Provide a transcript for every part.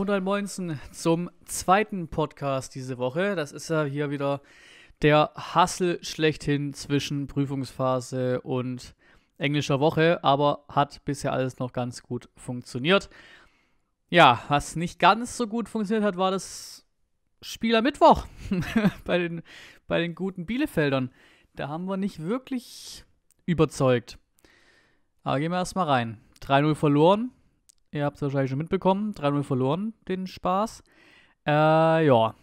Und Montag Moinsen zum zweiten Podcast diese Woche. Das ist ja hier wieder der Hassel schlechthin zwischen Prüfungsphase und englischer Woche, aber hat bisher alles noch ganz gut funktioniert. Ja, was nicht ganz so gut funktioniert hat, war das Spiel am Mittwoch bei, den, bei den guten Bielefeldern. Da haben wir nicht wirklich überzeugt. Aber gehen wir erstmal rein. 3-0 verloren, Ihr habt es wahrscheinlich schon mitbekommen. 3-0 verloren, den Spaß. Äh, ja.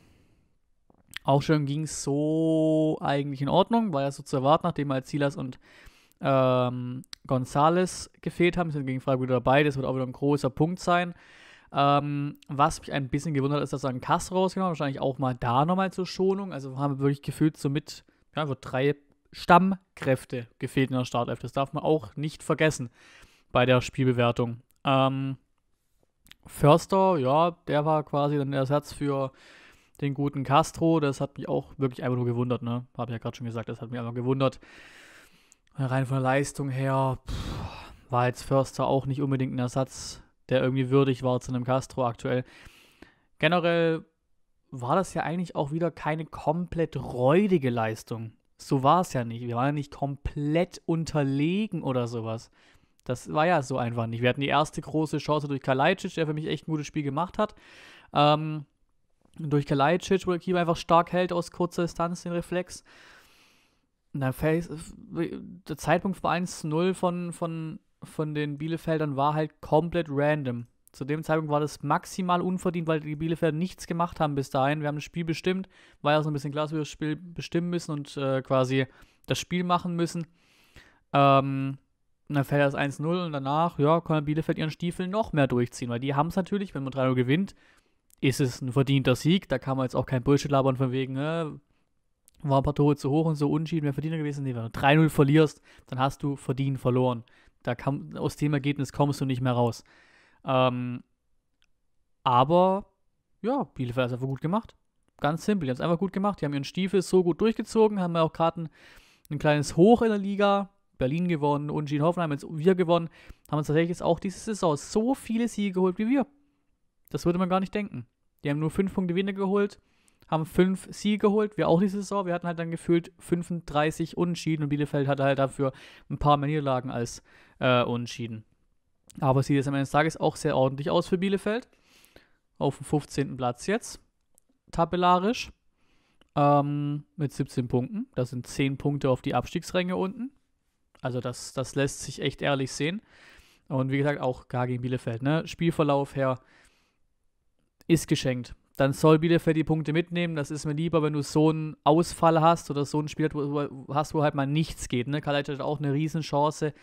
Auch schon ging es so eigentlich in Ordnung, war ja so zu erwarten, nachdem halt Silas und ähm, Gonzales gefehlt haben. Sind gegen Freiburg dabei, das wird auch wieder ein großer Punkt sein. Ähm, was mich ein bisschen gewundert ist, dass er einen Kass rausgenommen wahrscheinlich auch mal da nochmal zur Schonung. Also haben wir wirklich gefühlt so mit ja, so drei Stammkräfte gefehlt in der Startelf. Das darf man auch nicht vergessen bei der Spielbewertung. Ähm, Förster, ja, der war quasi dann der Ersatz für den guten Castro. Das hat mich auch wirklich einfach nur gewundert, ne? Habe ja gerade schon gesagt, das hat mich einfach gewundert. Rein von der Leistung her pff, war jetzt Förster auch nicht unbedingt ein Ersatz, der irgendwie würdig war zu einem Castro aktuell. Generell war das ja eigentlich auch wieder keine komplett räudige Leistung. So war es ja nicht. Wir waren ja nicht komplett unterlegen oder sowas. Das war ja so einfach nicht. Wir hatten die erste große Chance durch Kalajdzic, der für mich echt ein gutes Spiel gemacht hat. Ähm, durch Kalajdzic, wo der Keeper einfach stark hält aus kurzer Distanz den Reflex. Und dann der Zeitpunkt von 1-0 von, von, von den Bielefeldern war halt komplett random. Zu dem Zeitpunkt war das maximal unverdient, weil die Bielefelder nichts gemacht haben bis dahin. Wir haben das Spiel bestimmt, war ja so ein bisschen klar, dass wir das Spiel bestimmen müssen und äh, quasi das Spiel machen müssen. Ähm, und dann fällt das 1-0 und danach, ja, kann Bielefeld ihren Stiefel noch mehr durchziehen, weil die haben es natürlich, wenn man 3-0 gewinnt, ist es ein verdienter Sieg. Da kann man jetzt auch kein Bullshit labern von wegen, äh, war ein paar Tore zu hoch und so unschieden, wäre verdiener gewesen. Nee, wenn du 3-0 verlierst, dann hast du verdient verloren. Da kam, aus dem Ergebnis kommst du nicht mehr raus. Ähm, aber, ja, Bielefeld hat es einfach gut gemacht. Ganz simpel, die haben es einfach gut gemacht. Die haben ihren Stiefel so gut durchgezogen, haben ja auch gerade ein, ein kleines Hoch in der Liga Berlin gewonnen, Unschien Hoffenheim, jetzt wir gewonnen, haben uns tatsächlich jetzt auch diese Saison so viele Siege geholt wie wir. Das würde man gar nicht denken. Die haben nur fünf Punkte weniger geholt, haben fünf Siege geholt, wir auch diese Saison. Wir hatten halt dann gefühlt 35 Unentschieden und Bielefeld hatte halt dafür ein paar mehr Niederlagen als äh, Unentschieden. Aber sieht jetzt am Ende des Tages auch sehr ordentlich aus für Bielefeld. Auf dem 15. Platz jetzt, tabellarisch, ähm, mit 17 Punkten. Das sind 10 Punkte auf die Abstiegsränge unten. Also das, das lässt sich echt ehrlich sehen. Und wie gesagt, auch gar gegen Bielefeld. Ne? Spielverlauf her ist geschenkt. Dann soll Bielefeld die Punkte mitnehmen. Das ist mir lieber, wenn du so einen Ausfall hast oder so ein Spiel hast, wo halt mal nichts geht. Ne? Kalajdzic hat auch eine Riesenchance,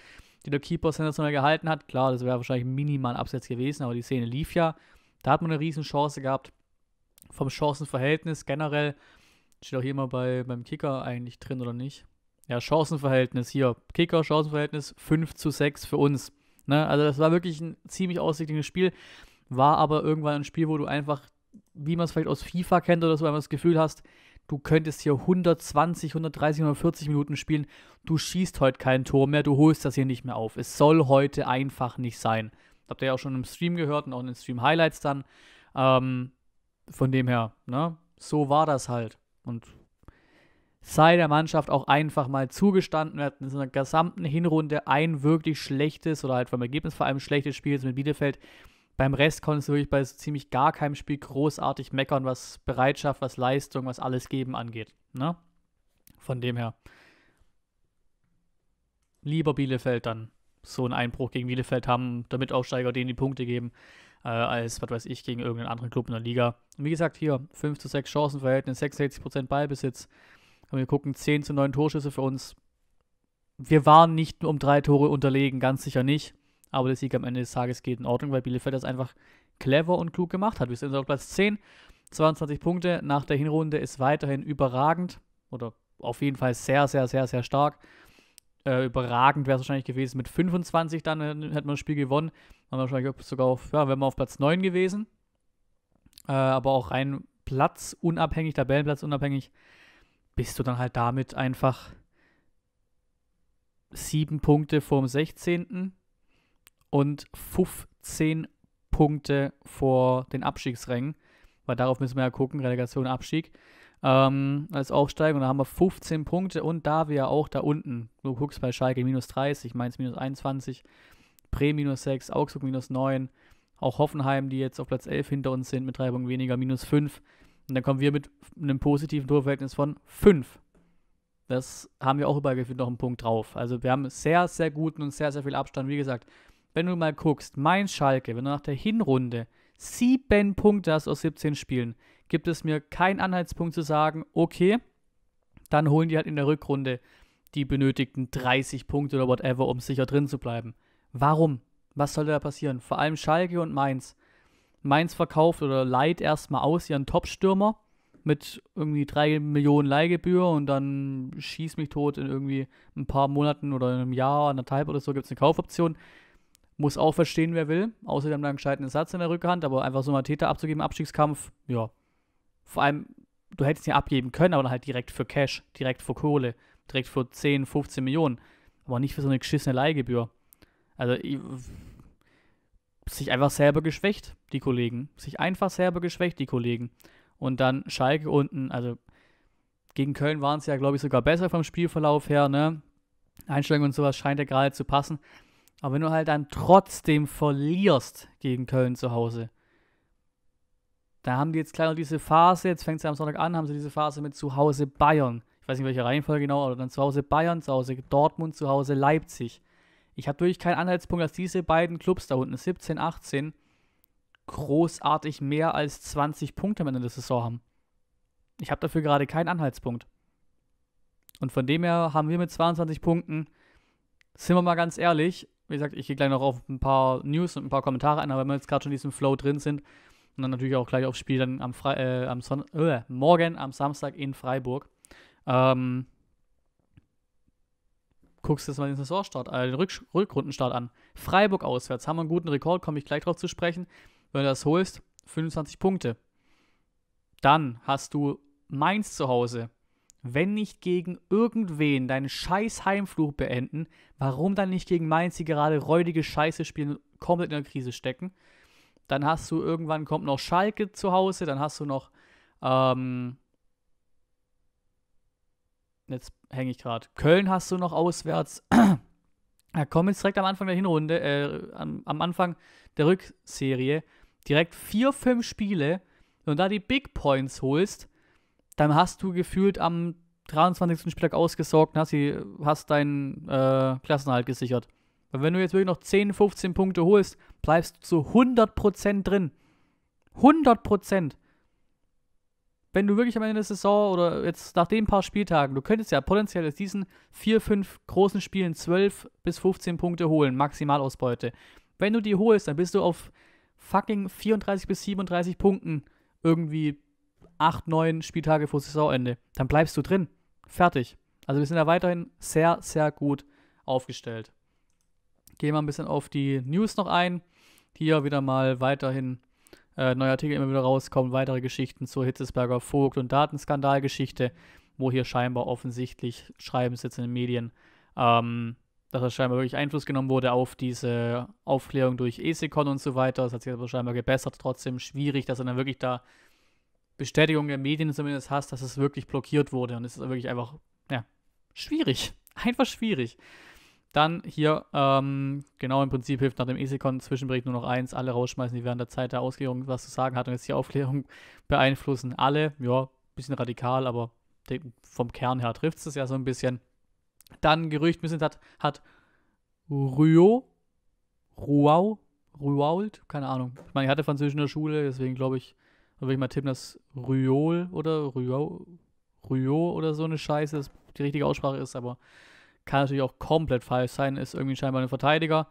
die der Keeper sensationell gehalten hat. Klar, das wäre wahrscheinlich minimal Absatz gewesen, aber die Szene lief ja. Da hat man eine Riesenchance gehabt. Vom Chancenverhältnis generell steht auch hier mal bei, beim Kicker eigentlich drin oder nicht ja, Chancenverhältnis hier, Kicker-Chancenverhältnis 5 zu 6 für uns. Ne? Also das war wirklich ein ziemlich aussichtliches Spiel, war aber irgendwann ein Spiel, wo du einfach, wie man es vielleicht aus FIFA kennt oder so, einfach das Gefühl hast, du könntest hier 120, 130, 140 Minuten spielen, du schießt heute kein Tor mehr, du holst das hier nicht mehr auf. Es soll heute einfach nicht sein. Habt ihr ja auch schon im Stream gehört und auch in den Stream-Highlights dann. Ähm, von dem her, ne? So war das halt. Und sei der Mannschaft auch einfach mal zugestanden. Wir hatten in der gesamten Hinrunde ein wirklich schlechtes oder halt vom Ergebnis vor allem schlechtes Spiel mit Bielefeld. Beim Rest konntest du wirklich bei so ziemlich gar keinem Spiel großartig meckern, was Bereitschaft, was Leistung, was alles geben angeht. Ne? Von dem her. Lieber Bielefeld dann so einen Einbruch gegen Bielefeld haben, damit Aufsteiger denen die Punkte geben, äh, als, was weiß ich, gegen irgendeinen anderen Club in der Liga. Und wie gesagt, hier 5 zu 6 Chancenverhältnis, 66% Ballbesitz. Und wir gucken 10 zu 9 Torschüsse für uns. Wir waren nicht um drei Tore unterlegen, ganz sicher nicht. Aber der Sieg am Ende des Tages geht in Ordnung, weil Bielefeld das einfach clever und klug gemacht hat. Wir sind auf Platz 10, 22 Punkte nach der Hinrunde ist weiterhin überragend oder auf jeden Fall sehr, sehr, sehr, sehr stark. Äh, überragend wäre es wahrscheinlich gewesen mit 25, dann hätten wir das Spiel gewonnen. Dann wären wir wahrscheinlich sogar auf, ja, wir auf Platz 9 gewesen. Äh, aber auch rein platzunabhängig, tabellenplatzunabhängig, bist du dann halt damit einfach sieben Punkte vorm 16. und 15 Punkte vor den Abstiegsrängen. Weil darauf müssen wir ja gucken, Relegation, Abstieg. Ähm, als Aufsteigen da haben wir 15 Punkte und da wir ja auch da unten, du guckst bei Schalke minus 30, Mainz minus 21, Bremen minus 6, Augsburg minus 9, auch Hoffenheim, die jetzt auf Platz 11 hinter uns sind mit drei Punkten weniger, minus 5. Und dann kommen wir mit einem positiven Torverhältnis von 5. Das haben wir auch übergeführt noch einen Punkt drauf. Also wir haben sehr, sehr guten und sehr, sehr viel Abstand. Wie gesagt, wenn du mal guckst, mein Schalke, wenn du nach der Hinrunde sieben Punkte hast aus 17 Spielen, gibt es mir keinen Anhaltspunkt zu sagen, okay, dann holen die halt in der Rückrunde die benötigten 30 Punkte oder whatever, um sicher drin zu bleiben. Warum? Was soll da passieren? Vor allem Schalke und Mainz Mainz verkauft oder leiht erstmal aus ihren Top-Stürmer mit irgendwie 3 Millionen Leihgebühr und dann schießt mich tot in irgendwie ein paar Monaten oder in einem Jahr, anderthalb oder so gibt es eine Kaufoption. Muss auch verstehen, wer will. Außerdem dann einen gescheiten Satz in der Rückhand, aber einfach so mal Täter abzugeben, Abstiegskampf, ja. Vor allem, du hättest ihn ja abgeben können, aber dann halt direkt für Cash, direkt für Kohle, direkt für 10, 15 Millionen. Aber nicht für so eine geschissene Leihgebühr. Also, ich, sich einfach selber geschwächt, die Kollegen. Sich einfach selber geschwächt, die Kollegen. Und dann Schalke unten, also gegen Köln waren es ja, glaube ich, sogar besser vom Spielverlauf her, ne? Einstellung und sowas scheint ja gerade zu passen. Aber wenn du halt dann trotzdem verlierst gegen Köln zu Hause, da haben die jetzt kleiner diese Phase, jetzt fängt es ja am Sonntag an, haben sie diese Phase mit zu Hause Bayern. Ich weiß nicht, welche Reihenfolge genau, aber dann zu Hause Bayern, zu Hause Dortmund, zu Hause Leipzig. Ich habe wirklich keinen Anhaltspunkt, dass diese beiden Clubs da unten, 17, 18, großartig mehr als 20 Punkte am Ende der Saison haben. Ich habe dafür gerade keinen Anhaltspunkt. Und von dem her haben wir mit 22 Punkten, sind wir mal ganz ehrlich, wie gesagt, ich gehe gleich noch auf ein paar News und ein paar Kommentare ein, aber wenn wir jetzt gerade schon in diesem Flow drin sind und dann natürlich auch gleich aufs Spiel dann am, Fre äh, am Son äh, morgen am Samstag in Freiburg, ähm, guckst du jetzt mal den Saisonstart, äh, den Rück Rückrundenstart an. Freiburg auswärts, haben wir einen guten Rekord, komme ich gleich drauf zu sprechen. Wenn du das holst, 25 Punkte. Dann hast du Mainz zu Hause. Wenn nicht gegen irgendwen deinen scheiß Heimfluch beenden, warum dann nicht gegen Mainz, die gerade räudige Scheiße spielen und komplett in der Krise stecken? Dann hast du irgendwann kommt noch Schalke zu Hause, dann hast du noch ähm, jetzt hänge ich gerade. Köln hast du noch auswärts. da kommen jetzt direkt am Anfang der Hinrunde, äh, am, am, Anfang der Rückserie, direkt vier, fünf Spiele. und da die Big Points holst, dann hast du gefühlt am 23. Spieltag ausgesorgt und hast, hast deinen äh, Klassenhalt gesichert. Weil wenn du jetzt wirklich noch 10, 15 Punkte holst, bleibst du zu 100% drin. 100% wenn du wirklich am Ende der Saison oder jetzt nach den paar Spieltagen, du könntest ja potenziell aus diesen vier, fünf großen Spielen 12 bis 15 Punkte holen, Maximalausbeute. Wenn du die holst, dann bist du auf fucking 34 bis 37 Punkten irgendwie 8, 9 Spieltage vor Saisonende. Dann bleibst du drin. Fertig. Also wir sind da weiterhin sehr, sehr gut aufgestellt. Gehen wir ein bisschen auf die News noch ein. Hier wieder mal weiterhin äh, neue Artikel immer wieder rauskommen, weitere Geschichten zur Hitzesberger Vogt- und Datenskandalgeschichte, wo hier scheinbar offensichtlich, schreiben es jetzt in den Medien, ähm, dass da scheinbar wirklich Einfluss genommen wurde auf diese Aufklärung durch ESECON und so weiter. Das hat sich aber scheinbar gebessert, trotzdem schwierig, dass du dann wirklich da Bestätigung der Medien zumindest hast, dass es wirklich blockiert wurde. Und es ist wirklich einfach, ja, schwierig. Einfach schwierig. Dann hier, ähm, genau im Prinzip hilft nach dem ESECON-Zwischenbericht nur noch eins, alle rausschmeißen, die während der Zeit der Ausklärung was zu sagen hatten und jetzt die Aufklärung beeinflussen. Alle, ja, bisschen radikal, aber vom Kern her trifft es das ja so ein bisschen. Dann Gerücht müssen hat, hat Rio, Ruau, Ruault, keine Ahnung. Ich meine, ich hatte Französisch in der Schule, deswegen glaube ich, würde ich mal tippen, dass Riol oder Rio, Rio oder so eine Scheiße, dass die richtige Aussprache ist, aber kann natürlich auch komplett falsch sein, ist irgendwie scheinbar ein Verteidiger.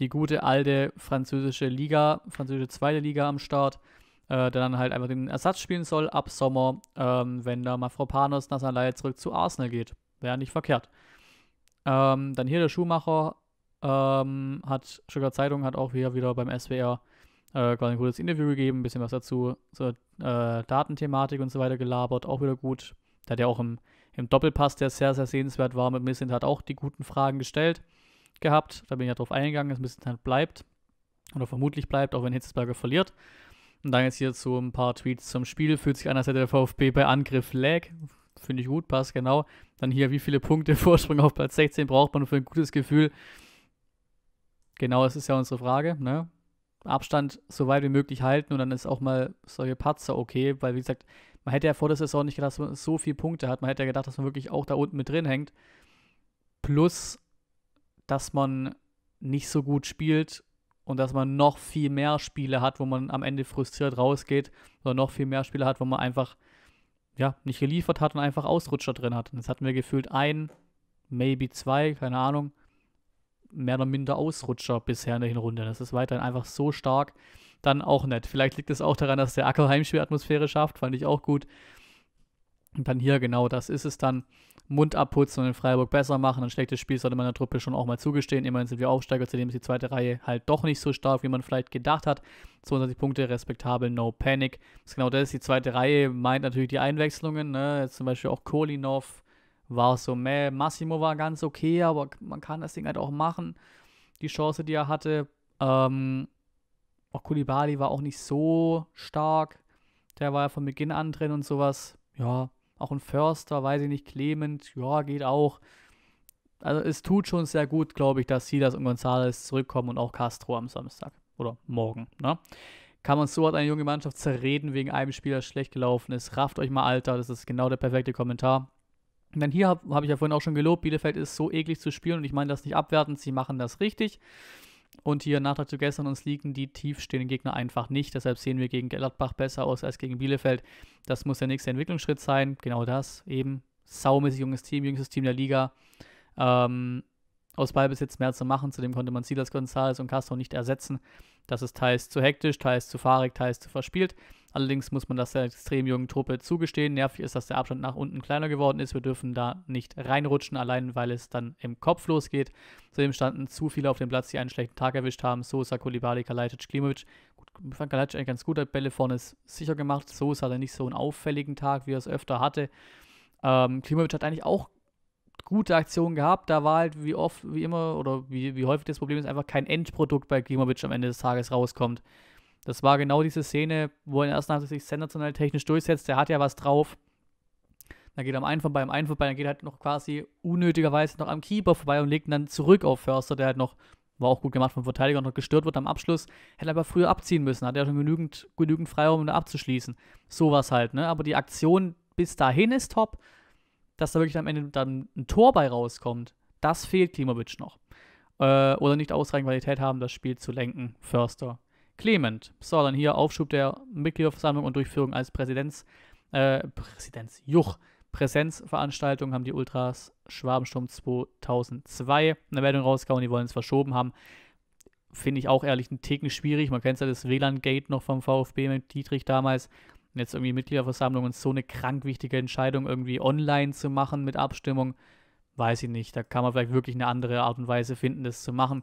Die gute alte französische Liga, französische zweite Liga am Start, äh, der dann halt einfach den Ersatz spielen soll ab Sommer, ähm, wenn da mal Frau Mafropanos Nassalai zurück zu Arsenal geht. Wäre nicht verkehrt. Ähm, dann hier der Schuhmacher ähm, hat, Stuttgart Zeitung hat auch wieder, wieder beim SWR äh, quasi ein gutes Interview gegeben, ein bisschen was dazu, zur äh, Datenthematik und so weiter gelabert, auch wieder gut. Da hat ja auch im im Doppelpass, der sehr, sehr sehenswert war mit Missint, hat auch die guten Fragen gestellt gehabt. Da bin ich ja drauf eingegangen, dass Missint halt bleibt oder vermutlich bleibt, auch wenn Hitzesberger verliert. Und dann jetzt hier so ein paar Tweets zum Spiel. Fühlt sich einerseits der VfB bei Angriff lag. Finde ich gut, passt genau. Dann hier, wie viele Punkte Vorsprung auf Platz 16 braucht man für ein gutes Gefühl? Genau, das ist ja unsere Frage. Ne? Abstand so weit wie möglich halten und dann ist auch mal solche Patzer okay, weil wie gesagt, man hätte ja vor der Saison nicht gedacht, dass man so viele Punkte hat. Man hätte ja gedacht, dass man wirklich auch da unten mit drin hängt. Plus, dass man nicht so gut spielt und dass man noch viel mehr Spiele hat, wo man am Ende frustriert rausgeht oder noch viel mehr Spiele hat, wo man einfach ja, nicht geliefert hat und einfach Ausrutscher drin hat. Und jetzt hatten wir gefühlt ein, maybe zwei, keine Ahnung, mehr oder minder Ausrutscher bisher in der Hinrunde. Das ist weiterhin einfach so stark, dann auch nett. Vielleicht liegt es auch daran, dass der Acker Heimspielatmosphäre schafft, fand ich auch gut. Und dann hier genau, das ist es dann. Mund abputzen und in Freiburg besser machen. Ein schlechtes Spiel sollte man der Truppe schon auch mal zugestehen. Immerhin sind wir Aufsteiger, zudem ist die zweite Reihe halt doch nicht so stark, wie man vielleicht gedacht hat. 22 Punkte, respektabel, no panic. Das ist genau das, die zweite Reihe meint natürlich die Einwechslungen. Ne? Jetzt zum Beispiel auch Kolinov war so, meh, Massimo war ganz okay, aber man kann das Ding halt auch machen. Die Chance, die er hatte. Ähm, auch Kulibali war auch nicht so stark. Der war ja von Beginn an drin und sowas. Ja, auch ein Förster, weiß ich nicht, Clement, ja, geht auch. Also es tut schon sehr gut, glaube ich, dass Silas und Gonzales zurückkommen und auch Castro am Samstag oder morgen. Ne? Kann man so hat eine junge Mannschaft zerreden wegen einem Spieler, das schlecht gelaufen ist. Rafft euch mal, Alter, das ist genau der perfekte Kommentar. Und dann hier habe hab ich ja vorhin auch schon gelobt, Bielefeld ist so eklig zu spielen und ich meine das nicht abwertend, sie machen das richtig. Und hier Nachtrag zu gestern, uns liegen die tiefstehenden Gegner einfach nicht. Deshalb sehen wir gegen Gladbach besser aus als gegen Bielefeld. Das muss der nächste Entwicklungsschritt sein. Genau das eben. Saumäßig junges Team, jüngstes Team der Liga. Ähm, aus Ballbesitz mehr zu machen. Zudem konnte man Silas Gonzalez und Castro nicht ersetzen. Das ist teils zu hektisch, teils zu fahrig, teils zu verspielt. Allerdings muss man das der extrem jungen Truppe zugestehen. Nervig ist, dass der Abstand nach unten kleiner geworden ist. Wir dürfen da nicht reinrutschen, allein weil es dann im Kopf losgeht. Zudem standen zu viele auf dem Platz, die einen schlechten Tag erwischt haben. Sosa, Kulibali, Kalajdzic, Klimovic. Gut, fand Kalajdzic eigentlich ganz gut, hat Bälle vorne sicher gemacht. Sosa hatte nicht so einen auffälligen Tag, wie er es öfter hatte. Ähm, Klimovic hat eigentlich auch gute Aktion gehabt. Da war halt wie oft, wie immer oder wie, wie häufig das Problem ist, einfach kein Endprodukt bei Klimovic am Ende des Tages rauskommt. Das war genau diese Szene, wo er in der ersten Halbzeit sich sensationell technisch durchsetzt. Der hat ja was drauf. Dann geht er am einen vorbei, am einen vorbei, dann geht er halt noch quasi unnötigerweise noch am Keeper vorbei und legt ihn dann zurück auf Förster, der halt noch, war auch gut gemacht vom Verteidiger, und noch gestört wird am Abschluss. Hätte aber früher abziehen müssen, hat er ja schon genügend, genügend Freiraum, um da abzuschließen. Sowas halt, ne? Aber die Aktion bis dahin ist top, dass da wirklich am Ende dann ein Tor bei rauskommt, das fehlt Klimovic noch. Äh, oder nicht ausreichend Qualität haben, das Spiel zu lenken. Förster. Clement. So, dann hier Aufschub der Mitgliederversammlung und Durchführung als Präsidenz. Äh, Präsidenz. Juch. Präsenzveranstaltung haben die Ultras Schwabensturm 2002 eine Meldung rausgehauen, die wollen es verschoben haben. Finde ich auch ehrlich einen Ticken schwierig. Man kennt ja das WLAN-Gate noch vom VfB mit Dietrich damals. Und jetzt irgendwie Mitgliederversammlung und so eine krank wichtige Entscheidung irgendwie online zu machen mit Abstimmung, weiß ich nicht. Da kann man vielleicht wirklich eine andere Art und Weise finden, das zu machen.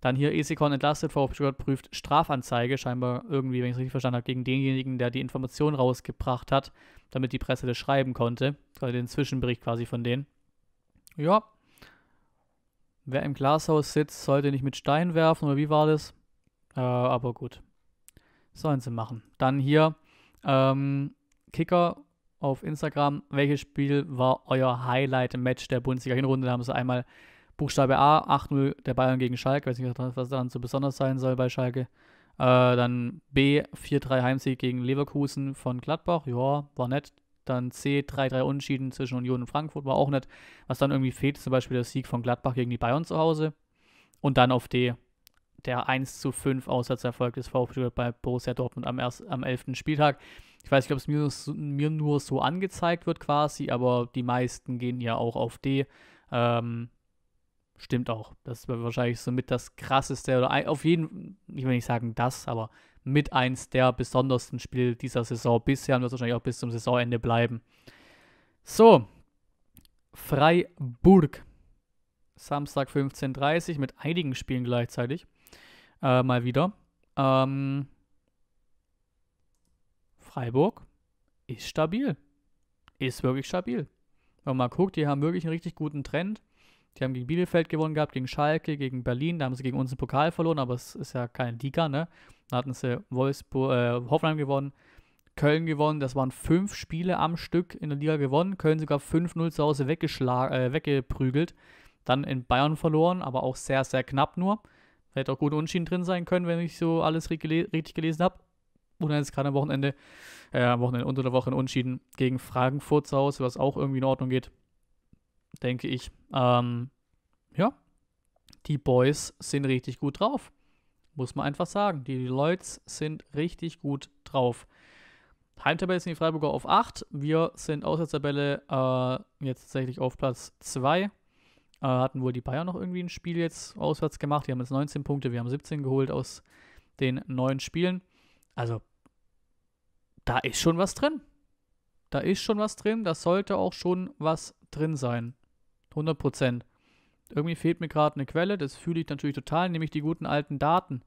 Dann hier ESICON entlastet, VfB prüft Strafanzeige, scheinbar irgendwie, wenn ich es richtig verstanden habe, gegen denjenigen, der die Information rausgebracht hat, damit die Presse das schreiben konnte. Also den Zwischenbericht quasi von denen. Ja. Wer im Glashaus sitzt, sollte nicht mit Stein werfen, oder wie war das? Äh, aber gut. Sollen sie machen. Dann hier ähm, Kicker auf Instagram, welches Spiel war euer Highlight-Match der Bundesliga-Hinrunde? Da haben sie einmal Buchstabe A, 8-0 der Bayern gegen Schalke, weiß nicht, was daran so besonders sein soll bei Schalke. Äh, dann B, 4-3 Heimsieg gegen Leverkusen von Gladbach, ja, war nett. Dann C, 3-3 Unschieden zwischen Union und Frankfurt, war auch nett. Was dann irgendwie fehlt, zum Beispiel der Sieg von Gladbach gegen die Bayern zu Hause. Und dann auf D, der 1 zu 5 Auswärtserfolg des VfB bei Borussia Dortmund am, erst, am 11. Spieltag. Ich weiß nicht, ob es mir, mir, nur so angezeigt wird quasi, aber die meisten gehen ja auch auf D. Ähm, stimmt auch. Das wäre wahrscheinlich so mit das krasseste oder ein, auf jeden, Fall, ich will nicht sagen das, aber mit eins der besondersten Spiele dieser Saison bisher und wird wahrscheinlich auch bis zum Saisonende bleiben. So, Freiburg. Samstag 15.30 Uhr mit einigen Spielen gleichzeitig äh, mal wieder. Ähm, Freiburg ist stabil. Ist wirklich stabil. Wenn man mal guckt, die haben wirklich einen richtig guten Trend. Die haben gegen Bielefeld gewonnen gehabt, gegen Schalke, gegen Berlin. Da haben sie gegen uns den Pokal verloren, aber es ist ja keine Liga, ne? Da hatten sie Wolfsburg, äh, Hoffenheim gewonnen, Köln gewonnen. Das waren fünf Spiele am Stück in der Liga gewonnen. Köln sogar 5-0 zu Hause äh, weggeprügelt. Dann in Bayern verloren, aber auch sehr, sehr knapp nur hätte auch gute Unschieden drin sein können, wenn ich so alles richtig gelesen habe. Und dann ist gerade am Wochenende, äh, am Wochenende unter der Woche ein Unschieden gegen Frankfurt zu Hause, was auch irgendwie in Ordnung geht. Denke ich. Ähm, ja, die Boys sind richtig gut drauf. Muss man einfach sagen. Die Lloyds sind richtig gut drauf. Heimtabelle sind die Freiburger auf 8. Wir sind Auswärtstabelle äh, jetzt tatsächlich auf Platz 2. Äh, hatten wohl die Bayern noch irgendwie ein Spiel jetzt auswärts gemacht. Die haben jetzt 19 Punkte, wir haben 17 geholt aus den neuen Spielen. Also, da ist schon was drin. Da ist schon was drin. Da sollte auch schon was drin sein. 100 Prozent. Irgendwie fehlt mir gerade eine Quelle. Das fühle ich natürlich total, nämlich die guten alten Daten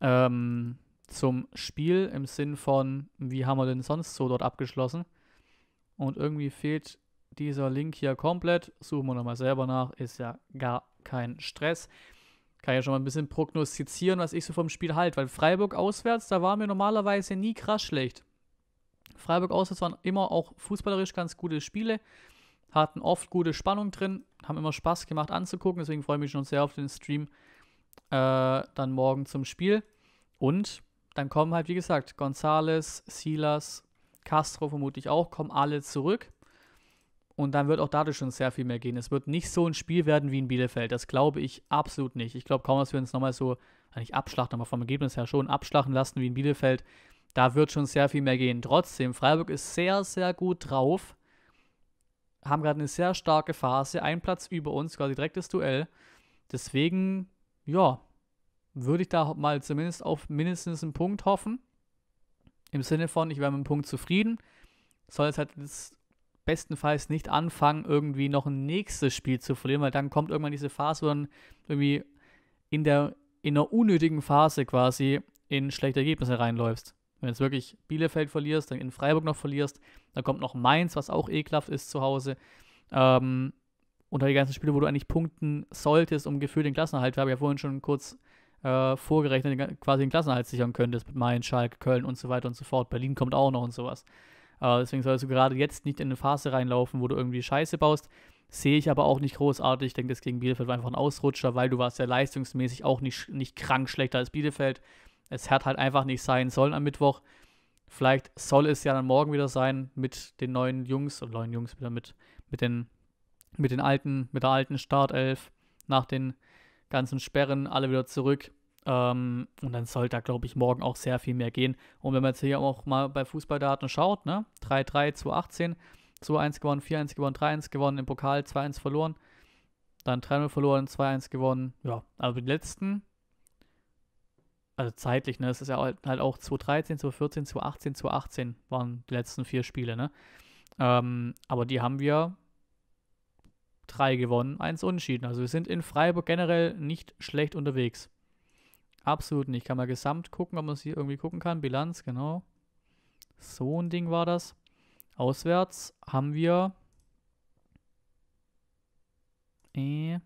ähm, zum Spiel im Sinn von, wie haben wir denn sonst so dort abgeschlossen? Und irgendwie fehlt dieser Link hier komplett. Suchen wir nochmal selber nach, ist ja gar kein Stress. Kann ja schon mal ein bisschen prognostizieren, was ich so vom Spiel halte, weil Freiburg auswärts, da waren wir normalerweise nie krass schlecht. Freiburg auswärts waren immer auch fußballerisch ganz gute Spiele, hatten oft gute Spannung drin, haben immer Spaß gemacht anzugucken, deswegen freue ich mich schon sehr auf den Stream äh, dann morgen zum Spiel. Und dann kommen halt, wie gesagt, Gonzales, Silas, Castro vermutlich auch, kommen alle zurück. Und dann wird auch dadurch schon sehr viel mehr gehen. Es wird nicht so ein Spiel werden wie in Bielefeld. Das glaube ich absolut nicht. Ich glaube kaum, dass wir uns nochmal so, nicht abschlachten, aber vom Ergebnis her schon abschlachten lassen wie in Bielefeld. Da wird schon sehr viel mehr gehen. Trotzdem, Freiburg ist sehr, sehr gut drauf. Haben gerade eine sehr starke Phase. Ein Platz über uns, quasi direktes Duell. Deswegen, ja, würde ich da mal zumindest auf mindestens einen Punkt hoffen. Im Sinne von, ich wäre mit einem Punkt zufrieden. Soll jetzt halt jetzt bestenfalls nicht anfangen, irgendwie noch ein nächstes Spiel zu verlieren, weil dann kommt irgendwann diese Phase, wo dann irgendwie in der, in einer unnötigen Phase quasi in schlechte Ergebnisse reinläufst. Wenn du jetzt wirklich Bielefeld verlierst, dann in Freiburg noch verlierst, dann kommt noch Mainz, was auch ekelhaft ist zu Hause. Ähm, unter die ganzen Spiele, wo du eigentlich punkten solltest, um gefühlt den Klassenerhalt, habe ich ja vorhin schon kurz äh, vorgerechnet, quasi den Klassenerhalt sichern könntest mit Mainz, Schalke, Köln und so weiter und so fort. Berlin kommt auch noch und sowas. Äh, deswegen sollst du gerade jetzt nicht in eine Phase reinlaufen, wo du irgendwie Scheiße baust. Sehe ich aber auch nicht großartig. Ich denke, das gegen Bielefeld war einfach ein Ausrutscher, weil du warst ja leistungsmäßig auch nicht, nicht krank schlechter als Bielefeld. Es hat halt einfach nicht sein sollen am Mittwoch. Vielleicht soll es ja dann morgen wieder sein mit den neuen Jungs und neuen Jungs wieder mit, mit den mit den alten, mit der alten Startelf nach den ganzen Sperren alle wieder zurück. Ähm, und dann sollte da, glaube ich, morgen auch sehr viel mehr gehen. Und wenn man jetzt hier auch mal bei Fußballdaten schaut, ne? 3-3 2 18, 2-1 gewonnen, 4-1 gewonnen, 3-1 gewonnen, im Pokal 2-1 verloren, dann 3-0 verloren, 2-1 gewonnen. Ja, aber also die letzten, also zeitlich, ne? Es ist ja halt, halt auch 2-13, 2-14, 2-18, 2-18 waren die letzten vier Spiele, ne? Ähm, aber die haben wir drei gewonnen, eins unentschieden. Also wir sind in Freiburg generell nicht schlecht unterwegs. Absolut nicht. Kann man gesamt gucken, ob man es hier irgendwie gucken kann. Bilanz, genau. So ein Ding war das. Auswärts haben wir. Äh,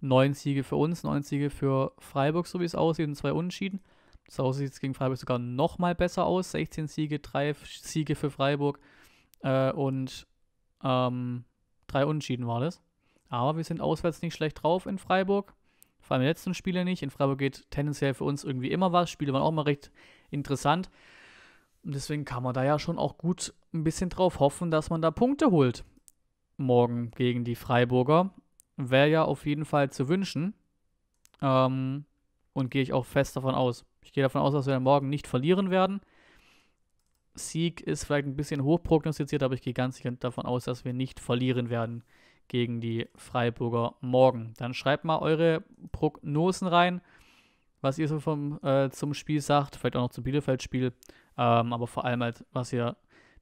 neun Siege für uns, neun Siege für Freiburg, so wie es aussieht, und zwei Unentschieden. Das aussieht jetzt gegen Freiburg sogar nochmal besser aus. 16 Siege, drei Siege für Freiburg äh, und ähm, drei Unentschieden war das. Aber wir sind auswärts nicht schlecht drauf in Freiburg. Vor allem die letzten Spiele nicht. In Freiburg geht tendenziell für uns irgendwie immer was. Spiele waren auch mal recht interessant. Und deswegen kann man da ja schon auch gut ein bisschen drauf hoffen, dass man da Punkte holt. Morgen gegen die Freiburger. Wäre ja auf jeden Fall zu wünschen. Ähm, und gehe ich auch fest davon aus. Ich gehe davon aus, dass wir dann morgen nicht verlieren werden. Sieg ist vielleicht ein bisschen hoch prognostiziert, aber ich gehe ganz sicher davon aus, dass wir nicht verlieren werden gegen die Freiburger morgen. Dann schreibt mal eure Prognosen rein, was ihr so vom, äh, zum Spiel sagt, vielleicht auch noch zum Bielefeld-Spiel, ähm, aber vor allem halt, was ihr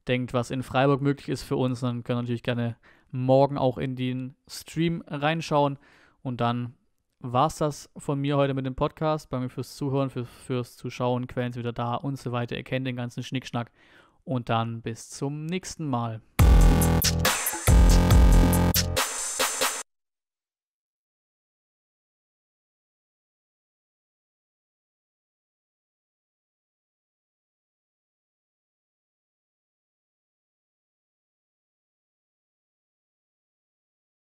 denkt, was in Freiburg möglich ist für uns. Dann könnt ihr natürlich gerne morgen auch in den Stream reinschauen. Und dann war es das von mir heute mit dem Podcast. Bei mir fürs Zuhören, für, fürs Zuschauen, Quellen sind wieder da und so weiter. Ihr kennt den ganzen Schnickschnack. Und dann bis zum nächsten Mal.